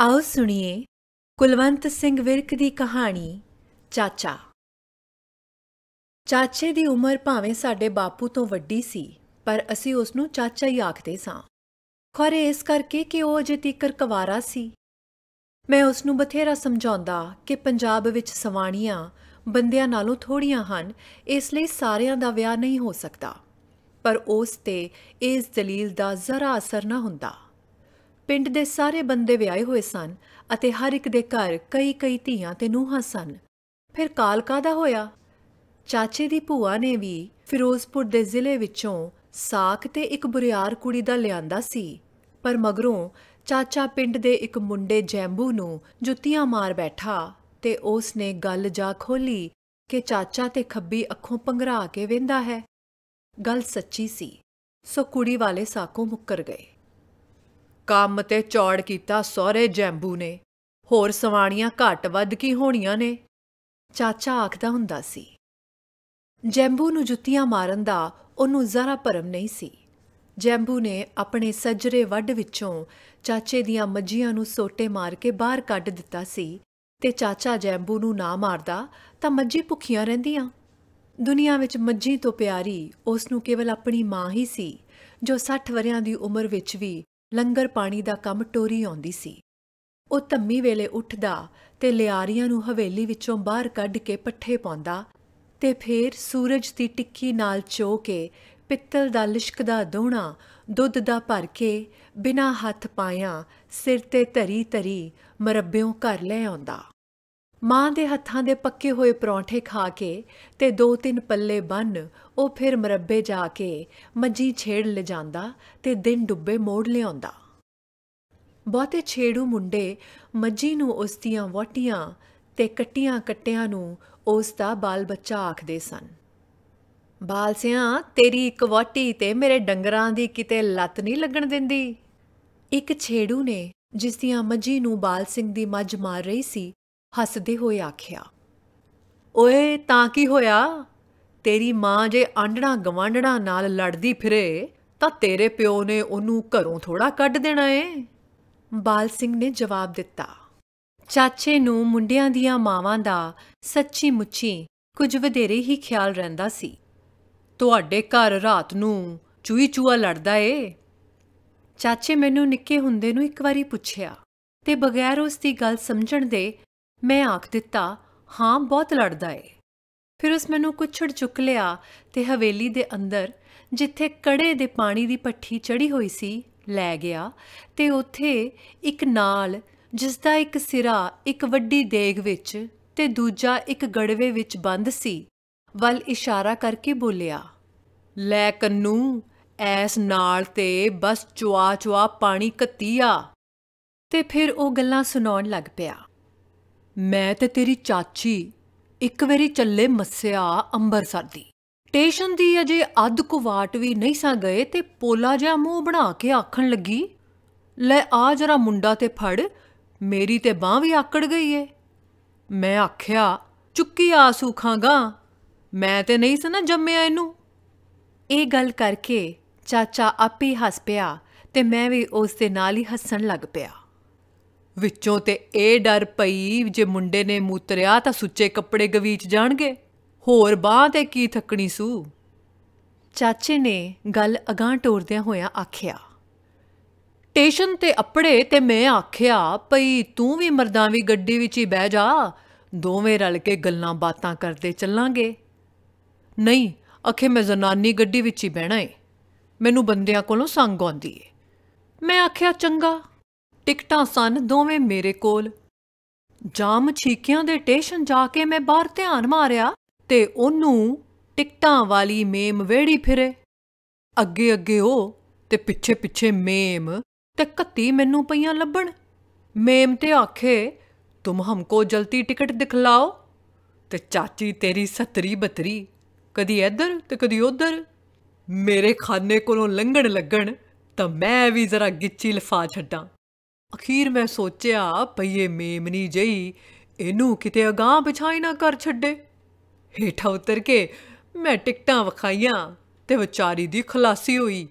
ਆਓ ਸੁਣੀਏ ਕੁਲਵੰਤ ਸਿੰਘ ਵਿਰਕ ਦੀ ਕਹਾਣੀ ਚਾਚਾ ਚਾਚੇ ਦੀ ਉਮਰ ਭਾਵੇਂ ਸਾਡੇ ਬਾਪੂ ਤੋਂ ਵੱਡੀ ਸੀ ਪਰ ਅਸੀਂ ਉਸ ਨੂੰ ਚਾਚਾ ਹੀ ਆਖਦੇ ਸਾਂ ਖਰੇ ਇਸ ਕਰਕੇ ਕਿ ਉਹ ਅਜੇ ਤੀਕਰ ਕਵਾਰਾ ਸੀ ਮੈਂ ਉਸ ਨੂੰ ਬਥੇਰਾ ਸਮਝਾਉਂਦਾ ਕਿ ਪੰਜਾਬ ਵਿੱਚ ਸਵਾਣੀਆਂ ਬੰਦਿਆਂ ਨਾਲੋਂ ਥੋੜੀਆਂ ਹਨ ਇਸ ਲਈ ਸਾਰਿਆਂ ਦਾ ਵਿਆਹ ਨਹੀਂ ਹੋ ਸਕਦਾ ਪਰ ਉਸ ਤੇ ਇਸ ਦਲੀਲ ਦਾ ਜ਼ਰਾ ਅਸਰ ਨਾ ਹੁੰਦਾ ਪਿੰਡ ਦੇ ਸਾਰੇ ਬੰਦੇ ਵਿਆਹੇ ਹੋਏ ਸਨ ਅਤੇ ਹਰ ਇੱਕ ਦੇ ਘਰ ਕਈ-ਕਈ ਧੀਆਂ ਤੇ ਨੂੰਹਾਂ ਸਨ ਫਿਰ ਕਾਲ ਕਾਦਾ ਹੋਇਆ ਚਾਚੇ ਦੀ ਭੂਆ ਨੇ ਵੀ ਫਿਰੋਜ਼ਪੁਰ ਦੇ ਜ਼ਿਲ੍ਹੇ ਵਿੱਚੋਂ ਸਾਖ ਤੇ ਇੱਕ ਬੁਰੀਆਰ ਕੁੜੀ ਦਾ ਲਿਆਂਦਾ ਸੀ ਪਰ ਮਗਰੋਂ ਚਾਚਾ ਪਿੰਡ ਦੇ ਇੱਕ ਮੁੰਡੇ ਜੈਂਬੂ ਨੂੰ ਜੁੱਤੀਆਂ ਮਾਰ ਬੈਠਾ ਤੇ ਉਸ ਨੇ ਗੱਲ ਜਾ ਖੋਲੀ ਕਿ ਚਾਚਾ ਤੇ ਖੱਬੀ ਅੱਖੋਂ ਪੰਗਰਾ ਕੇ ਵੇਂਦਾ ਹੈ ਗੱਲ ਸੱਚੀ ਸੀ ਸੋ ਕੁੜੀ ਵਾਲੇ ਸਾਖੋਂ ਮੁੱਕਰ ਗਏ ਕੰਮ ਤੇ ਚੌੜ ਕੀਤਾ ਸਹੁਰੇ ਜੈਂਬੂ ਨੇ ਹੋਰ ਸਵਾਣੀਆਂ ਘੱਟ ਵੱਧ ਕੀ ਹੋਣੀਆਂ ਨੇ ਚਾਚਾ ਆਖਦਾ ਹੁੰਦਾ ਸੀ ਜੈਂਬੂ ਨੂੰ ਜੁੱਤੀਆਂ ਮਾਰਨ ਦਾ ਉਹਨੂੰ ਜ਼ਰਾ ਭਰਮ ਨਹੀਂ ਸੀ ਜੈਂਬੂ ਨੇ ਆਪਣੇ ਸੱਜਰੇ ਵੱਡ ਵਿੱਚੋਂ ਚਾਚੇ ਦੀਆਂ ਮੱਝੀਆਂ ਨੂੰ ਸੋਟੇ ਮਾਰ ਕੇ ਬਾਹਰ ਕੱਢ ਦਿੱਤਾ ਸੀ ਤੇ ਚਾਚਾ ਜੈਂਬੂ ਨੂੰ ਨਾ ਮਾਰਦਾ ਤਾਂ ਮੱਝੀ ਭੁੱਖੀਆਂ ਰਹਿੰਦੀਆਂ ਦੁਨੀਆ ਵਿੱਚ ਮੱਝੀ ਤੋਂ ਪਿਆਰੀ ਉਸ ਨੂੰ ਕੇਵਲ ਆਪਣੀ ਮਾਂ ਹੀ ਸੀ ਜੋ 60 ਵਰਿਆਂ ਦੀ ਉਮਰ ਵਿੱਚ ਵੀ ਲੰਗਰ ਪਾਣੀ ਦਾ ਕੰਮ ਟੋਰੀ ਆਉਂਦੀ ਸੀ ਉਹ ਧੰਮੀ ਵੇਲੇ ਉੱਠਦਾ ਤੇ ਲਿਆਰੀਆਂ ਨੂੰ ਹਵੇਲੀ ਵਿੱਚੋਂ ਬਾਹਰ ਕੱਢ ਕੇ ਪੱਠੇ ਪਾਉਂਦਾ ਤੇ ਫੇਰ ਸੂਰਜ ਦੀ ਟਿੱਕੀ ਨਾਲ ਚੋ ਕੇ ਪਿੱਤਲ ਦਾ ਲਿਸ਼ਕਦਾ ਦੋਣਾ ਦੁੱਧ ਦਾ ਭਰ ਕੇ ਬਿਨਾ ਹੱਥ ਪਾਇਆ ਸਿਰ ਤੇ ਧਰੀ ਧਰੀ ਮਰੱਬਿਓਂ ਘਰ ਲੈ ਆਉਂਦਾ ਮਾਂ ਦੇ ਹੱਥਾਂ ਦੇ ਪੱਕੇ ਹੋਏ ਪਰੌਂਠੇ ਖਾ ਕੇ ਤੇ ਦੋ ਤਿੰਨ ਪੱਲੇ ਬੰਨ ਉਹ ਫਿਰ ਮਰੱਬੇ ਜਾ ਕੇ ਮੱਜੀ ਛੇੜ ਲੈ ਜਾਂਦਾ ਤੇ ਦਿਨ ਡੁੱਬੇ ਮੋੜ ਲਿਆਉਂਦਾ ਬਹੁਤੇ ਛੇੜੂ ਮੁੰਡੇ ਮੱਜੀ ਨੂੰ ਉਸ ਦੀਆਂ ਵਾਟੀਆਂ ਤੇ ਕੱਟੀਆਂ ਕੱਟਿਆਂ ਨੂੰ ਉਸ ਦਾ ਬਾਲ ਬੱਚਾ ਆਖਦੇ ਸਨ ਬਾਲ ਸਿਆਂ ਤੇਰੀ ਇੱਕ ਵਾਟੀ ਤੇ ਮੇਰੇ ਡੰਗਰਾਂ ਦੀ ਕਿਤੇ ਲੱਤ ਨਹੀਂ ਲੱਗਣ ਦਿੰਦੀ ਇੱਕ ਛੇੜੂ ਨੇ ਜਿਸ ਦੀਆਂ ਮੱਜੀ ਨੂੰ ਬਾਲ ਸਿੰਘ ਦੀ ਮੱਝ ਮਾਰ ਰਹੀ ਸੀ ਹੱਸਦੇ ਹੋਏ ਆਖਿਆ ਓਏ ਤਾਂ ਕੀ ਹੋਇਆ ਤੇਰੀ ਮਾਂ ਜੇ ਆਂਡਣਾ ਗਵਾਂਡਣਾ ਨਾਲ ਲੜਦੀ ਫਿਰੇ ਤਾਂ ਤੇਰੇ ਪਿਓ ਨੇ ਉਹਨੂੰ ਘਰੋਂ ਥੋੜਾ ਕੱਢ ਦੇਣਾ ਏ ਬਾਲ ਸਿੰਘ ਨੇ ਜਵਾਬ ਦਿੱਤਾ ਚਾਚੇ ਨੂੰ ਮੁੰਡਿਆਂ ਦੀਆਂ ਮਾਵਾਂ ਦਾ ਸੱਚੀ ਮੁੱਚੀ ਕੁਝ ਵਧੇਰੇ ਹੀ ਖਿਆਲ ਰਹਿੰਦਾ ਸੀ ਤੁਹਾਡੇ ਘਰ ਰਾਤ ਨੂੰ ਚੂਈ ਚੂਆ ਲੜਦਾ ਏ ਚਾਚੇ ਮੈਨੂੰ ਨਿੱਕੇ ਹੁੰਦੇ ਨੂੰ ਇੱਕ ਵਾਰੀ ਪੁੱਛਿਆ ਤੇ ਬਗੈਰ ਉਸ ਦੀ ਗੱਲ ਸਮਝਣ ਦੇ ਮੈਂ ਆਖ ਦਿੱਤਾ ਹਾਂ ਬਹੁਤ ਲੜਦਾ ਏ ਫਿਰ ਉਸ ਮੈਨੂੰ ਕੁਛੜ ਚੁੱਕ ਲਿਆ ਤੇ ਹਵੇਲੀ ਦੇ ਅੰਦਰ ਜਿੱਥੇ ਕੜੇ ਦੇ ਪਾਣੀ ਦੀ ਪੱਠੀ ਚੜੀ ਹੋਈ ਸੀ ਲੈ ਗਿਆ ਤੇ ਉੱਥੇ ਇੱਕ ਨਾਲ ਜਿਸ ਦਾ ਇੱਕ ਸਿਰਾ ਇੱਕ ਵੱਡੀ ਦੇਗ ਵਿੱਚ ਤੇ ਦੂਜਾ ਇੱਕ ਗੜਵੇ ਵਿੱਚ ਬੰਦ ਸੀ ਵੱਲ ਇਸ਼ਾਰਾ ਕਰਕੇ ਬੋਲਿਆ ਲੈ ਕੰਨੂ ਐਸ ਨਾਲ ਤੇ ਬਸ ਚੁਆ ਚੁਆ ਪਾਣੀ ਕੱਤੀਆ ਤੇ ਫਿਰ ਉਹ ਗੱਲਾਂ ਸੁਣਾਉਣ ਲੱਗ ਪਿਆ ਮੈਂ ਤੇ ਤੇਰੀ ਚਾਚੀ ਇੱਕ ਵਾਰੀ ਚੱਲੇ ਮੱਸਿਆ ਅੰਬਰਸਰ ਦੀ ਸਟੇਸ਼ਨ ਦੀ ਅਜੇ ਅੱਧ ਕੁਵਾਟ ਵੀ ਨਹੀਂ ਸਾਂ ਗਏ ਤੇ ਪੋਲਾ ਜਿਹਾ ਮੂੰਹ ਬਣਾ ਕੇ ਆਖਣ ਲੱਗੀ ਲੈ ਆ ਜਰਾ ਮੁੰਡਾ ਤੇ ਫੜ ਮੇਰੀ ਤੇ ਬਾਹ ਵੀ ਆਕੜ ਗਈ ਏ ਮੈਂ ਆਖਿਆ ਚੁੱਕੀ ਆਸੂ ਖਾਂਗਾ ਮੈਂ ਤੇ ਨਹੀਂ ਸਨਾ ਜੰਮਿਆ ਇਹਨੂੰ ਇਹ ਗੱਲ ਕਰਕੇ ਚਾਚਾ ਆਪੇ ਹੱਸ ਪਿਆ ਤੇ ਮੈਂ ਵੀ ਉਸ ਦੇ ਨਾਲ ਹੀ ਹੱਸਣ ਲੱਗ ਪਿਆ ਵਿੱਚੋਂ ਤੇ ਇਹ ਡਰ ਪਈ ਜੇ ਮੁੰਡੇ ਨੇ ਮੂਤਰਿਆ ਤਾਂ ਸੁੱਚੇ ਕੱਪੜੇ ਗਵੀਚ ਜਾਣਗੇ ਹੋਰ ਬਾਹ ਤੇ ਕੀ ਥੱਕਣੀ ਸੂ ਚਾਚੇ ਨੇ ਗੱਲ ਅਗਾਹ ਟੋਰਦਿਆਂ ਹੋਇਆਂ ਆਖਿਆ ਸਟੇਸ਼ਨ ਤੇ ਅਪੜੇ ਤੇ ਮੈਂ ਆਖਿਆ ਪਈ ਤੂੰ ਵੀ ਮਰਦਾਂ ਵੀ ਗੱਡੀ ਵਿੱਚ ਹੀ ਬਹਿ ਜਾ ਦੋਵੇਂ ਰਲ ਕੇ ਗੱਲਾਂ ਬਾਤਾਂ ਕਰਦੇ ਚੱਲਾਂਗੇ ਨਹੀਂ ਅਖੇ ਮੈਂ ਜ਼ਨਾਨੀ ਗੱਡੀ ਵਿੱਚ ਹੀ ਬਹਿਣਾ ਏ ਮੈਨੂੰ ਬੰਦਿਆਂ ਕੋਲੋਂ ਸੰਗ ਆਉਂਦੀ ਏ ਮੈਂ ਆਖਿਆ ਚੰਗਾ ਟਿਕਟਾਂ ਸਨ ਦੋਵੇਂ ਮੇਰੇ ਕੋਲ ਜਾਮ ਛੀਕਿਆਂ ਦੇ ਟੇਸ਼ਨ ਜਾ ਕੇ ਮੈਂ ਬਾਹਰ ਧਿਆਨ ਮਾਰਿਆ ਤੇ ਉਹਨੂੰ ਟਿਕਟਾਂ ਵਾਲੀ ਮੇਮ ਵੇੜੀ ਫਿਰੇ ਅੱਗੇ ਅੱਗੇ ਉਹ ਤੇ ਪਿੱਛੇ ਪਿੱਛੇ ਮੇਮ ਤੇ ਕੱਤੀ ਮੈਨੂੰ ਪਈਆਂ ਲੱਭਣ ਮੇਮ ਤੇ ਆਖੇ ਤੁਮ ਹਮਕੋ ਜਲਦੀ ਟਿਕਟ ਦਿਖਲਾਓ ਤੇ ਚਾਚੀ ਤੇਰੀ ਸਤਰੀ ਬਤਰੀ ਕਦੀ ਇੱਧਰ ਤੇ ਕਦੀ ਉੱਧਰ ਮੇਰੇ ਖਾਨੇ ਕੋਲੋਂ ਲੰਘਣ ਲੱਗਣ ਤਾਂ ਮੈਂ ਵੀ ਜ਼ਰਾ ਗਿੱਚੀ ਲਫਾ ਛੱਡਾਂ ਅਖੀਰ ਮੈਂ ਸੋਚਿਆ ਪਈਏ ਮੇਮਨੀ ਜਈ ਇਹਨੂੰ ਕਿਤੇ ਅਗਾਹ ਪਿਛਾਈ ਨਾ ਕਰ ਛੱਡੇ ਹੇਠਾ ਉਤਰ ਕੇ ਮੈਂ ਟਿਕਟਾਂ ਵਿਖਾਈਆਂ ਤੇ ਵਿਚਾਰੀ ਦੀ ਖਲਾਸੀ ਹੋਈ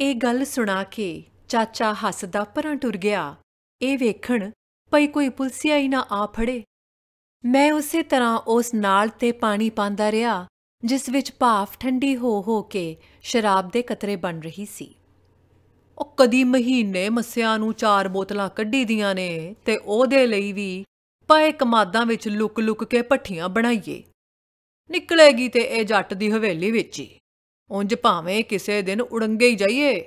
ਇਹ ਗੱਲ ਸੁਣਾ ਕੇ ਚਾਚਾ ਹੱਸਦਾ ਪਰਾਂ ਟੁਰ ਗਿਆ ਇਹ ਵੇਖਣ ਪਈ ਕੋਈ ਪੁਲਸੀਆ ਹੀ ਨਾ ਆ ਫੜੇ ਮੈਂ ਉਸੇ ਤਰ੍ਹਾਂ ਉਸ ਨਾਲ ਤੇ ਪਾਣੀ ਪਾਉਂਦਾ ਰਿਹਾ ਜਿਸ ਵਿੱਚ ਭਾਫ਼ ਠੰਡੀ ਹੋ ਹੋ ਕੇ ਸ਼ਰਾਬ ਦੇ ਕਤਰੇ ਬਣ ਰਹੀ ਸੀ ਉਹ ਕਦੀ ਮਹੀਨੇ ਮਸਿਆਂ ਨੂੰ ਚਾਰ ਬੋਤਲਾਂ ਕੱਢੀ ਦੀਆਂ ਨੇ ਤੇ ਉਹਦੇ ਲਈ ਵੀ ਪਏ ਕਮਾਦਾਂ ਵਿੱਚ ਲੁਕ-ਲੁਕ ਕੇ ਪੱਠੀਆਂ ਬਣਾਈਏ ਨਿਕਲੇਗੀ ਤੇ ਇਹ ਜੱਟ ਦੀ ਹਵੇਲੀ ਵਿੱਚ ਹੀ ਉੰਜ ਭਾਵੇਂ ਕਿਸੇ ਦਿਨ ਉੜੰਗੇ ਹੀ ਜਾਈਏ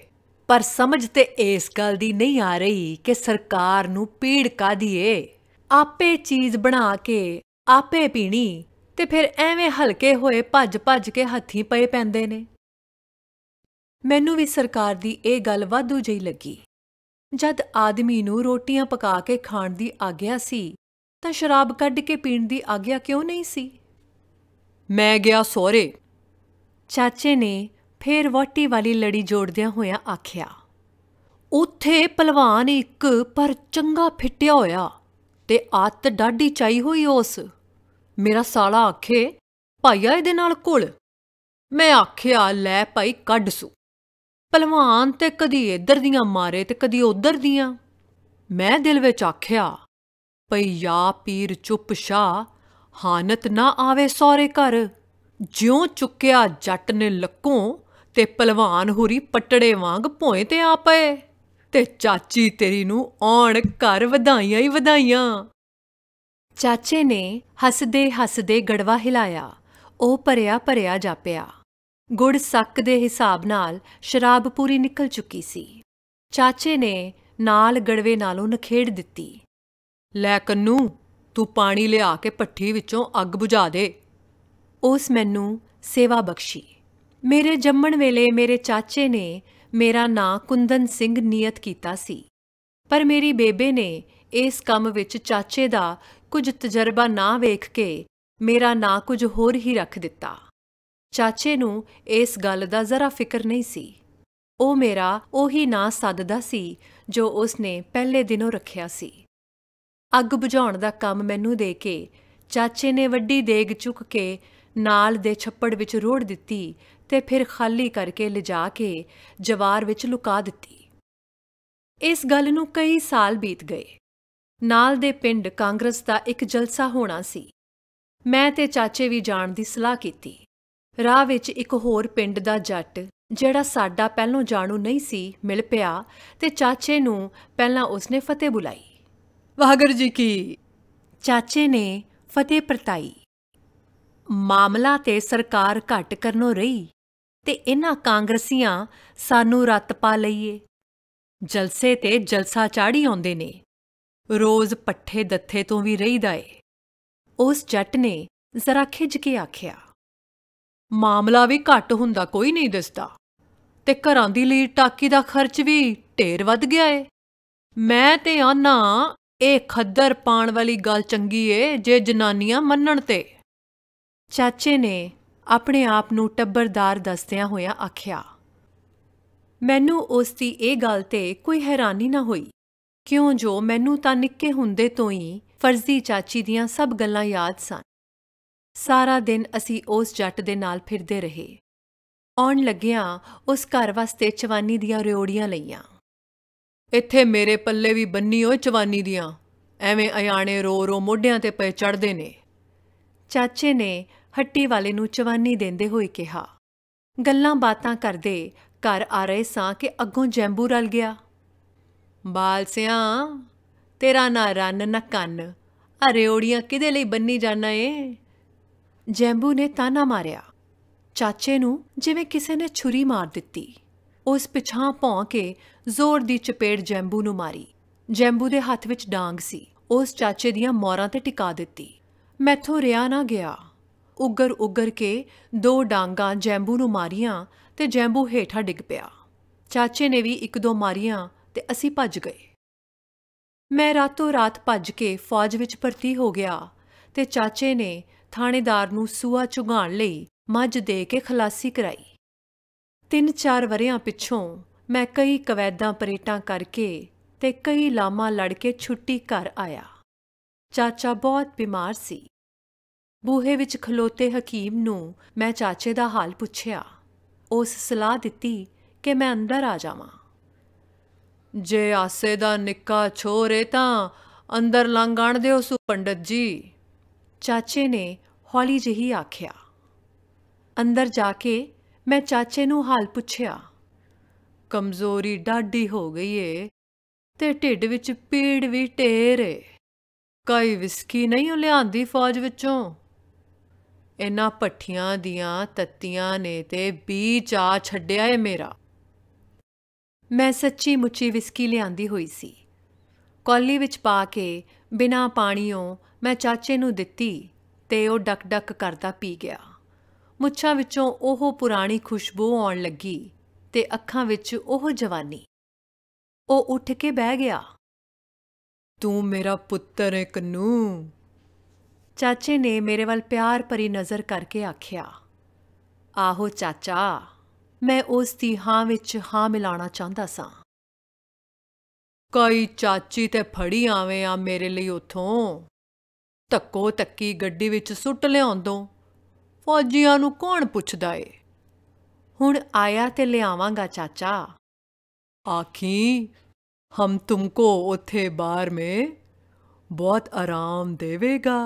ਪਰ ਸਮਝ ਤੇ ਇਸ ਗੱਲ ਦੀ ਨਹੀਂ ਆ ਰਹੀ ਕਿ ਸਰਕਾਰ ਨੂੰ ਪੀੜ ਕਾਦੀ ਏ ਆਪੇ ਚੀਜ਼ ਬਣਾ ਕੇ ਆਪੇ ਪੀਣੀ ਤੇ ਫਿਰ ਐਵੇਂ ਹਲਕੇ ਹੋਏ ਭੱਜ-ਭੱਜ ਕੇ ਹੱਥੀ ਪਏ ਪੈਂਦੇ ਨੇ ਮੈਨੂੰ ਵੀ ਸਰਕਾਰ ਦੀ ਇਹ ਗੱਲ ਵਾਧੂ ਜਿਹੀ ਲੱਗੀ ਜਦ ਆਦਮੀ ਨੂੰ ਰੋਟੀਆਂ ਪਕਾ ਕੇ ਖਾਣ ਦੀ ਆਗਿਆ ਸੀ ਤਾਂ ਸ਼ਰਾਬ ਕੱਢ ਕੇ ਪੀਣ ਦੀ ਆਗਿਆ ਕਿਉਂ ਨਹੀਂ ਸੀ ਮੈਂ ਗਿਆ ਸੋਰੇ ਚਾਚੇ ਨੇ ਫੇਰ ਵਾਟੀ ਵਾਲੀ ਲੜੀ ਜੋੜਦਿਆਂ ਹੋਇਆਂ ਆਖਿਆ ਉੱਥੇ ਪਹਿਲਵਾਨ ਇੱਕ ਪਰ ਚੰਗਾ ਫਿੱਟਿਆ ਹੋਇਆ ਤੇ ਅੱਤ ਡਾਢੀ ਚਾਈ ਹੋਈ ਉਸ ਮੇਰਾ ਸਾਲਾ ਆਖੇ ਭਾਈਆ ਇਹਦੇ ਨਾਲ ਕੁਲ ਮੈਂ ਆਖਿਆ ਲੈ ਭਾਈ ਕੱਢ ਸੂ ਪਲਵਾਨ ਤੇ ਕਦੀ ਇੱਧਰ ਦੀਆਂ ਮਾਰੇ ਤੇ ਕਦੀ ਉੱਧਰ ਦੀਆਂ ਮੈਂ ਦਿਲ ਵਿੱਚ ਆਖਿਆ ਪਈਆ ਯਾ ਪੀਰ ਚੁੱਪ ਸ਼ਾ ਹਾਨਤ ਨਾ ਆਵੇ ਸੋਰੇ ਘਰ ਜਿਉਂ ਚੁੱਕਿਆ ਜੱਟ ਨੇ ਲੱਕੋਂ ਤੇ ਪਲਵਾਨ ਹੁਰੀ ਪਟੜੇ ਵਾਂਗ ਭੋਏ ਤੇ ਆ ਪਏ ਤੇ ਚਾਚੀ ਤੇਰੀ ਨੂੰ ਆਉਣ ਘਰ ਵਧਾਈਆਂ ਹੀ ਵਧਾਈਆਂ ਚਾਚੇ ਨੇ ਹੱਸਦੇ ਹੱਸਦੇ ਗੜਵਾ ਹਿਲਾਇਆ ਉਹ ਭਰਿਆ ਭਰਿਆ ਜਾਪਿਆ ਗੁੜ ਸੱਕ ਦੇ ਹਿਸਾਬ ਨਾਲ ਸ਼ਰਾਬ ਪੂਰੀ ਨਿਕਲ ਚੁੱਕੀ ਸੀ ਚਾਚੇ ਨੇ ਨਾਲ ਗੜਵੇ ਨਾਲੋਂ ਨਖੇੜ ਦਿੱਤੀ ਲੈ ਕੰਨੂ ਤੂੰ ਪਾਣੀ ਲਿਆ ਕੇ ਪੱਠੀ ਵਿੱਚੋਂ ਅੱਗ ਬੁਝਾ ਦੇ ਉਸ ਮੈਨੂੰ ਸੇਵਾ ਬਖਸ਼ੀ ਮੇਰੇ ਜੰਮਣ ਵੇਲੇ ਮੇਰੇ ਚਾਚੇ ਨੇ ਮੇਰਾ ਨਾਂ ਕੁੰਦਨ ਸਿੰਘ ਨਿਯਤ ਕੀਤਾ ਸੀ ਪਰ ਮੇਰੀ ਬੇਬੇ ਨੇ ਇਸ ਕੰਮ ਵਿੱਚ ਚਾਚੇ ਦਾ ਕੁਝ ਤਜਰਬਾ ਨਾ ਵੇਖ ਕੇ ਮੇਰਾ ਨਾਂ ਕੁਝ ਹੋਰ ਹੀ ਰੱਖ ਦਿੱਤਾ ਚਾਚੇ ਨੂੰ ਇਸ ਗੱਲ ਦਾ ਜ਼ਰਾ ਫਿਕਰ ਨਹੀਂ ਸੀ ਉਹ ਮੇਰਾ ਉਹੀ ਨਾਂ ਸੱਦਦਾ ਸੀ ਜੋ ਉਸਨੇ ਪਹਿਲੇ ਦਿਨੋਂ ਰੱਖਿਆ ਸੀ ਅੱਗ ਬੁਝਾਉਣ ਦਾ ਕੰਮ ਮੈਨੂੰ ਦੇ ਕੇ ਚਾਚੇ ਨੇ ਵੱਡੀ ਦੇਗ ਚੁੱਕ ਕੇ ਨਾਲ ਦੇ ਛੱਪੜ ਵਿੱਚ ਰੋੜ ਦਿੱਤੀ ਤੇ ਫਿਰ ਖਾਲੀ ਕਰਕੇ ਲਿਜਾ ਕੇ ਜਵਾਰ ਵਿੱਚ ਲੁਕਾ ਦਿੱਤੀ ਇਸ ਗੱਲ ਨੂੰ ਕਈ ਸਾਲ ਬੀਤ ਗਏ ਨਾਲ ਦੇ ਪਿੰਡ ਕਾਂਗਰਸ ਦਾ ਇੱਕ ਜਲਸਾ ਹੋਣਾ ਸੀ ਮੈਂ ਤੇ ਚਾਚੇ ਵੀ ਜਾਣ ਦੀ ਸਲਾਹ ਕੀਤੀ ਰਾਹ ਵਿੱਚ ਇੱਕ ਹੋਰ ਪਿੰਡ ਦਾ ਜੱਟ ਜਿਹੜਾ ਸਾਡਾ ਪਹਿਲਾਂ ਜਾਣੂ ਨਹੀਂ ਸੀ ਮਿਲ ਪਿਆ ਤੇ ਚਾਚੇ ਨੂੰ ਪਹਿਲਾਂ ਉਸਨੇ ਫਤਿਹ ਬੁਲਾਈ ਵਾਹਗੁਰੂ ਜੀ ਕੀ ਚਾਚੇ ਨੇ ਫਤਿਹ ਪ੍ਰਤਾਈ ਮਾਮਲਾ ਤੇ ਸਰਕਾਰ ਘਟ ਕਰਨੋਂ ਰਹੀ ਤੇ ਇਹਨਾਂ ਕਾਂਗਰਸੀਆਂ ਸਾਨੂੰ ਰੱਤ ਪਾ ਲਈਏ ਜਲਸੇ ਤੇ ਜਲਸਾ ਚਾੜੀ ਆਉਂਦੇ ਨੇ ਰੋਜ਼ ਪੱਠੇ ਦੱਥੇ ਤੋਂ ਵੀ ਰਹੀਦਾ ਏ ਉਸ ਜੱਟ ਨੇ ਜ਼ਰਾ ਖਿਜ ਕੇ ਆਖਿਆ ਮਾਮਲਾ ਵੀ ਘੱਟ ਹੁੰਦਾ ਕੋਈ ਨਹੀਂ ਦਿਸਦਾ ਤੇ ਘਰਾਂ ਦੀ ਲਈ ਟਾਕੀ ਦਾ ਖਰਚ ਵੀ ਢੇਰ ਵੱਧ ਗਿਆ ਏ ਮੈਂ ਤੇ ਆਨਾ ਇਹ ਖੱਦਰ ਪਾਣ ਵਾਲੀ ਗੱਲ ਚੰਗੀ ਏ ਜੇ ਜਨਾਨੀਆਂ ਮੰਨਣ ਤੇ ਚਾਚੇ ਨੇ ਆਪਣੇ ਆਪ ਨੂੰ ਟੱਬਰਦਾਰ ਦੱਸਦਿਆਂ ਹੋਇਆ ਆਖਿਆ ਮੈਨੂੰ ਉਸ ਦੀ ਇਹ ਗੱਲ ਤੇ ਕੋਈ ਹੈਰਾਨੀ ਨਾ ਹੋਈ ਕਿਉਂ ਜੋ ਮੈਨੂੰ ਤਾਂ ਨਿੱਕੇ ਹੁੰਦੇ ਤੋਂ ਹੀ ਫਰਜ਼ੀ ਚਾਚੀ ਦੀਆਂ ਸਭ ਗੱਲਾਂ ਯਾਦ ਸਨ ਸਾਰਾ ਦਿਨ ਅਸੀਂ ਉਸ ਜੱਟ ਦੇ ਨਾਲ ਫਿਰਦੇ ਰਹੇ ਆਉਣ ਲੱਗਿਆਂ ਉਸ ਘਰ ਵਾਸਤੇ ਚਵਾਨੀ ਦੀਆਂ ਰਿਓੜੀਆਂ ਲਈਆਂ ਇੱਥੇ ਮੇਰੇ ਪੱਲੇ ਵੀ ਬੰਨੀ ਓ ਚਵਾਨੀ ਦੀਆਂ ਐਵੇਂ ਅਯਾਣੇ ਰੋ ਰੋ ਮੋਢਿਆਂ ਤੇ ਪਏ ਚੜਦੇ ਨੇ ਚਾਚੇ ਨੇ ਹੱਟੀ ਵਾਲੇ ਨੂੰ ਚਵਾਨੀ ਦਿੰਦੇ ਹੋਏ ਕਿਹਾ ਗੱਲਾਂ ਬਾਤਾਂ ਕਰਦੇ ਘਰ ਆ ਰਹੇ ਸਾਂ ਕਿ ਅੱਗੋਂ ਜੈਂਬੂ ਰਲ ਗਿਆ ਬਾਲ ਸਿਆ ਤੇਰਾ ਨਾ ਰੰਨ ਨਾ ਕੰਨ ਆ ਰਿਓੜੀਆਂ ਕਿਦੇ ਲਈ ਬੰਨੀ ਜਾਣਾ ਏ ਜੈਂਬੂ ਨੇ ਤਾਨਾ ਮਾਰਿਆ ਚਾਚੇ ਨੂੰ ਜਿਵੇਂ ਕਿਸੇ ਨੇ ਛੁਰੀ ਮਾਰ ਦਿੱਤੀ ਉਸ ਪਿਛਾਂ ਭੌਂ ਕੇ ਜ਼ੋਰ ਦੀ ਚਪੇੜ ਜੈਂਬੂ ਨੂੰ ਮਾਰੀ ਜੈਂਬੂ ਦੇ ਹੱਥ ਵਿੱਚ ਡਾਂਗ ਸੀ ਉਸ ਚਾਚੇ ਦੀਆਂ ਮੋਰਾਂ ਤੇ ਟਿਕਾ ਦਿੱਤੀ ਮੈਥੋਂ ਰਿਆ ਨਾ ਗਿਆ ਉਗਰ ਉਗਰ ਕੇ ਦੋ ਡਾਂਗਾਂ ਜੈਂਬੂ ਨੂੰ ਮਾਰੀਆਂ ਤੇ ਜੈਂਬੂ ਹੇਠਾਂ ਡਿੱਗ ਪਿਆ ਚਾਚੇ ਨੇ ਵੀ ਇੱਕ ਦੋ ਮਾਰੀਆਂ ਤੇ ਅਸੀਂ ਭੱਜ ਗਏ ਮੈਂ ਰਾਤੋਂ ਰਾਤ ਭੱਜ ਕੇ ਫੌਜ ਵਿੱਚ ਭਰਤੀ ਹੋ ਗਿਆ ਤੇ ਚਾਚੇ ਨੇ ਥਾਣੇਦਾਰ ਨੂੰ ਸੂਆ ਚੁਗਾਣ ਲਈ ਮੱਝ ਦੇ ਕੇ ਖਲਾਸੀ ਕਰਾਈ ਤਿੰਨ ਚਾਰ ਵਰਿਆਂ ਪਿੱਛੋਂ ਮੈਂ ਕਈ ਕਵੈਦਾਂ ਪਰੇਟਾਂ ਕਰਕੇ ਤੇ ਕਈ ਲਾਮਾ ਲੜ ਕੇ ਛੁੱਟੀ ਘਰ ਆਇਆ ਚਾਚਾ ਬਹੁਤ ਬਿਮਾਰ ਸੀ ਬੂਹੇ ਵਿੱਚ ਖਲੋਤੇ ਹਕੀਮ ਨੂੰ ਮੈਂ ਚਾਚੇ ਦਾ ਹਾਲ ਪੁੱਛਿਆ ਉਸ ਸਲਾਹ ਦਿੱਤੀ ਕਿ ਮੈਂ ਅੰਦਰ ਆ ਜਾਵਾਂ ਜੇ ਆਸੇ ਦਾ ਨਿੱਕਾ ਛੋਰੇ ਤਾਂ ਅੰਦਰ ਲੰਘ ਦਿਓ ਸੁ ਪੰਡਤ ਜੀ ਚਾਚੇ ਨੇ ਹੌਲੀ ਜਿਹੀ ਆਖਿਆ ਅੰਦਰ ਜਾ ਕੇ ਮੈਂ ਚਾਚੇ ਨੂੰ ਹਾਲ ਪੁੱਛਿਆ ਕਮਜ਼ੋਰੀ ਡਾਢੀ ਹੋ ਗਈ ਏ ਤੇ ਢਿੱਡ ਵਿੱਚ ਪੀੜ ਵੀ ਢੇਰ ਏ ਕਈ ਵਿਸਕੀ ਨਹੀਂ ਲਿਆਂਦੀ ਫੌਜ ਵਿੱਚੋਂ ਇਹਨਾਂ ਪੱਠੀਆਂ ਦੀਆਂ ਤੱਤੀਆਂ ਨੇ ਤੇ ਵੀ ਚਾ ਛੱਡਿਆ ਏ ਮੇਰਾ ਮੈਂ ਸੱਚੀ ਮੁੱਚੀ ਵਿਸਕੀ ਲਿਆਂਦੀ ਹੋਈ ਸੀ ਕੌਲੀ ਵਿੱਚ ਪਾ ਕੇ ਬਿਨਾ ਪਾਣੀੋਂ ਮੈਂ ਚਾਚੇ ਨੂੰ ਦਿੱਤੀ ਤੇ ਉਹ ਡਕ ਡਕ ਕਰਦਾ ਪੀ ਗਿਆ ਮੁੱਛਾਂ ਵਿੱਚੋਂ ਉਹ ਪੁਰਾਣੀ ਖੁਸ਼ਬੂ ਆਉਣ ਲੱਗੀ ਤੇ ਅੱਖਾਂ ਵਿੱਚ ਉਹ ਜਵਾਨੀ ਉਹ ਉੱਠ ਕੇ ਬਹਿ ਗਿਆ ਤੂੰ ਮੇਰਾ ਪੁੱਤਰ ਹੈ ਕਨੂ ਚਾਚੇ ਨੇ ਮੇਰੇ ਵੱਲ ਪਿਆਰ ਭਰੀ ਨਜ਼ਰ ਕਰਕੇ ਆਖਿਆ ਆਹੋ ਚਾਚਾ ਮੈਂ ਉਸ ਦੀ ਹਾਂ ਵਿੱਚ ਹਾਂ ਮਿਲਾਉਣਾ ਚਾਹੁੰਦਾ ਸਾਂ ਕਈ ਚਾਚੀ ਤੇ ਫੜੀ ਆਵੇਂ ਆ ਮੇਰੇ ਲਈ ਉਥੋਂ ਤੱਕੋ ਤੱਕੀ ਗੱਡੀ ਵਿੱਚ ਸੁੱਟ ਲਿਆਉਂਦੋਂ ਫੌਜੀਆਂ ਨੂੰ ਕੌਣ ਪੁੱਛਦਾ ਏ ਹੁਣ ਆਇਆ ਤੇ ਲਿਆਵਾਂਗਾ ਚਾਚਾ ਆਖੀ ਹਮ ਤੁਮਕੋ ਉਥੇ ਬਾਰ ਮੇ ਬਹੁਤ ਆਰਾਮ ਦੇਵੇਗਾ